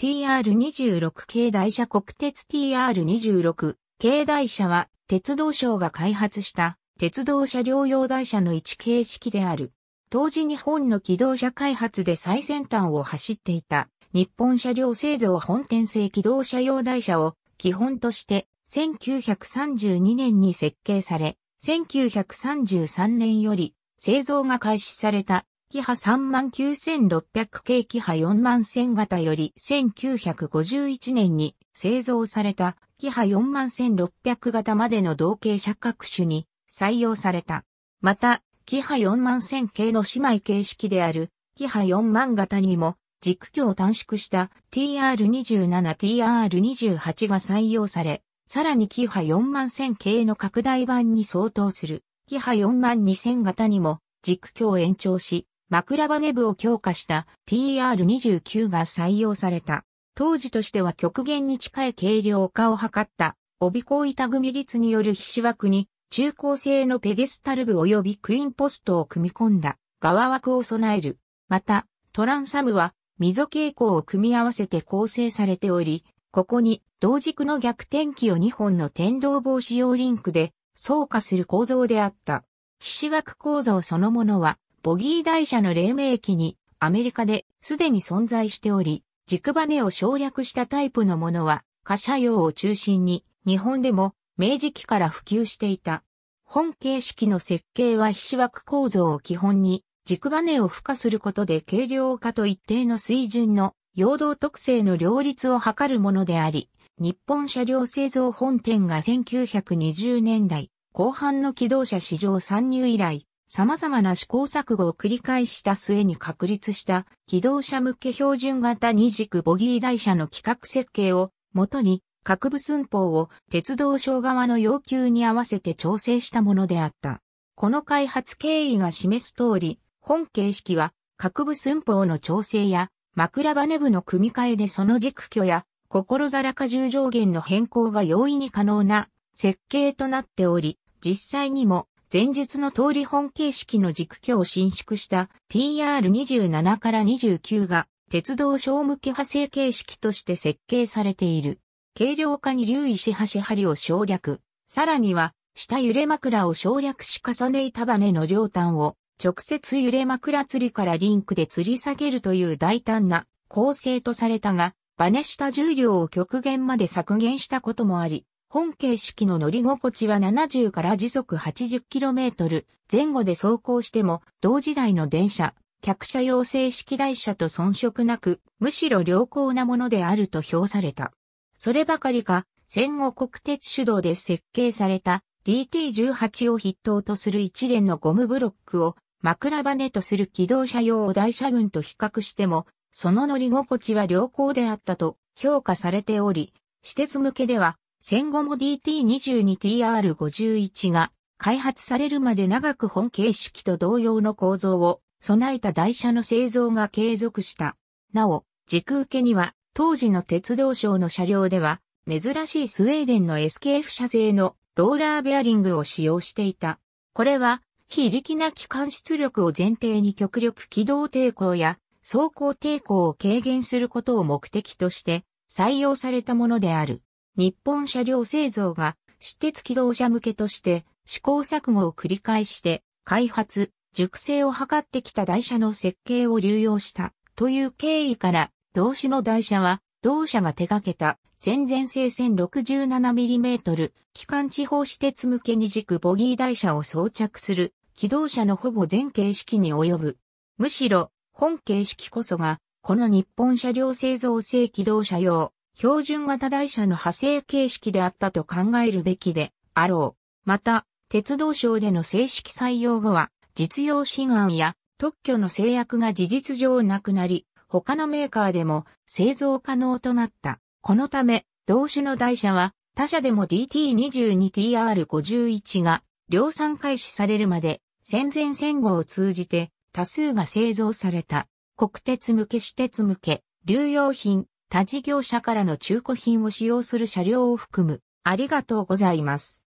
TR26 系台車国鉄 TR26 系台車は鉄道省が開発した鉄道車両用台車の一形式である。当時日本の機動車開発で最先端を走っていた日本車両製造本店製機動車用台車を基本として1932年に設計され、1933年より製造が開始されたキハ39600系キハ41000型より1951年に製造されたキハ41600型までの同型車各種に採用された。また、キハ41000系の姉妹形式であるキハ4万型にも軸距を短縮した TR27、TR28 が採用され、さらにキハ41000系の拡大版に相当するキハ42000型にも軸距を延長し、枕羽部を強化した TR29 が採用された。当時としては極限に近い軽量化を図った帯高板組率による皮脂枠に中高性のペデスタル部及びクインポストを組み込んだ側枠を備える。また、トランサムは溝傾向を組み合わせて構成されており、ここに同軸の逆転機を2本の天動防止用リンクで操化する構造であった。皮脂枠構造そのものはボギー台車の黎明期にアメリカですでに存在しており、軸バネを省略したタイプのものは、貨車用を中心に日本でも明治期から普及していた。本形式の設計は皮脂枠構造を基本に軸バネを付加することで軽量化と一定の水準の陽動特性の両立を図るものであり、日本車両製造本店が1920年代後半の機動車市場参入以来、様々な試行錯誤を繰り返した末に確立した機動車向け標準型二軸ボギー台車の企画設計をもとに各部寸法を鉄道省側の要求に合わせて調整したものであった。この開発経緯が示す通り、本形式は各部寸法の調整や枕羽部の組み替えでその軸距や心皿荷重上限の変更が容易に可能な設計となっており、実際にも前述の通り本形式の軸距を伸縮した TR27 から29が鉄道小向け派生形式として設計されている。軽量化に留意し端針を省略。さらには、下揺れ枕を省略し重ね板バネの両端を直接揺れ枕釣りからリンクで吊り下げるという大胆な構成とされたが、バネ下重量を極限まで削減したこともあり、本形式の乗り心地は70から時速 80km 前後で走行しても同時代の電車、客車用正式台車と遜色なく、むしろ良好なものであると評された。そればかりか、戦後国鉄主導で設計された DT18 を筆頭とする一連のゴムブロックを枕根とする機動車用台車群と比較しても、その乗り心地は良好であったと評価されており、私鉄向けでは戦後も DT22TR51 が開発されるまで長く本形式と同様の構造を備えた台車の製造が継続した。なお、軸受けには当時の鉄道省の車両では珍しいスウェーデンの SKF 社製のローラーベアリングを使用していた。これは非力な機関出力を前提に極力軌道抵抗や走行抵抗を軽減することを目的として採用されたものである。日本車両製造が私鉄機動車向けとして試行錯誤を繰り返して開発、熟成を図ってきた台車の設計を流用したという経緯から同種の台車は同社が手掛けた戦前製 1067mm 機関地方私鉄向けに軸ボギー台車を装着する機動車のほぼ全形式に及ぶ。むしろ本形式こそがこの日本車両製造製機動車用標準型台車の派生形式であったと考えるべきであろう。また、鉄道省での正式採用後は、実用志願や特許の制約が事実上なくなり、他のメーカーでも製造可能となった。このため、同種の台車は他社でも DT22TR51 が量産開始されるまで戦前戦後を通じて多数が製造された。国鉄向け私鉄向け、流用品、他事業者からの中古品を使用する車両を含む、ありがとうございます。